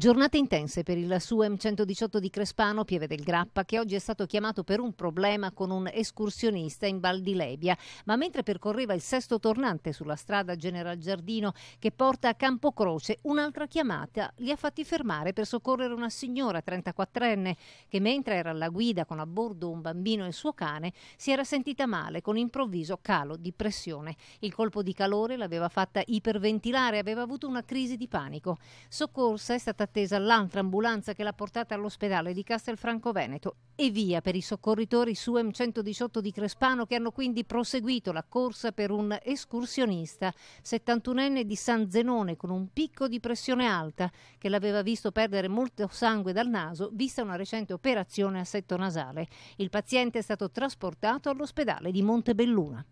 Giornate intense per il SUEM 118 di Crespano, Pieve del Grappa, che oggi è stato chiamato per un problema con un escursionista in Val di Lebia. Ma mentre percorreva il sesto tornante sulla strada General Giardino che porta a Campocroce, un'altra chiamata li ha fatti fermare per soccorrere una signora 34enne che mentre era alla guida con a bordo un bambino e il suo cane si era sentita male con improvviso calo di pressione. Il colpo di calore l'aveva fatta iperventilare, aveva avuto una crisi di panico. Soccorsa è stata attesa l'altra ambulanza che l'ha portata all'ospedale di Castelfranco Veneto e via per i soccorritori su M118 di Crespano che hanno quindi proseguito la corsa per un escursionista 71enne di San Zenone con un picco di pressione alta che l'aveva visto perdere molto sangue dal naso vista una recente operazione a setto nasale. Il paziente è stato trasportato all'ospedale di Montebelluna.